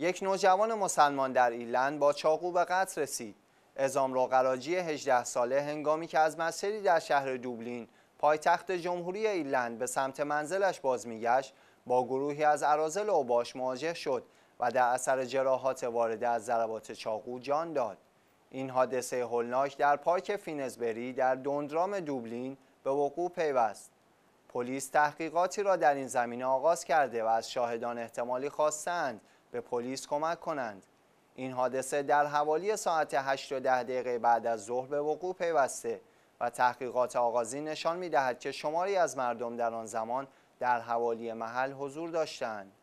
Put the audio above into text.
یک نوجوان مسلمان در ایرلند با چاقو به قتل رسید ازام قراجی 18 ساله هنگامی که از مسیری در شهر دوبلین پایتخت جمهوری ایرلند به سمت منزلش باز میگشت با گروهی از ارازل اوباش مواجه شد و در اثر جراحات وارده از ضربات چاقو جان داد این حادثه هولناک در پارک فینزبری در دوندرام دوبلین به وقوع پیوست پلیس تحقیقاتی را در این زمینه آغاز کرده و از شاهدان احتمالی خواستند به پلیس کمک کنند این حادثه در حوالی ساعت 8 و 10 دقیقه بعد از ظهر به وقوع پیوسته و تحقیقات آغازی نشان می که شماری از مردم در آن زمان در حوالی محل حضور داشتند.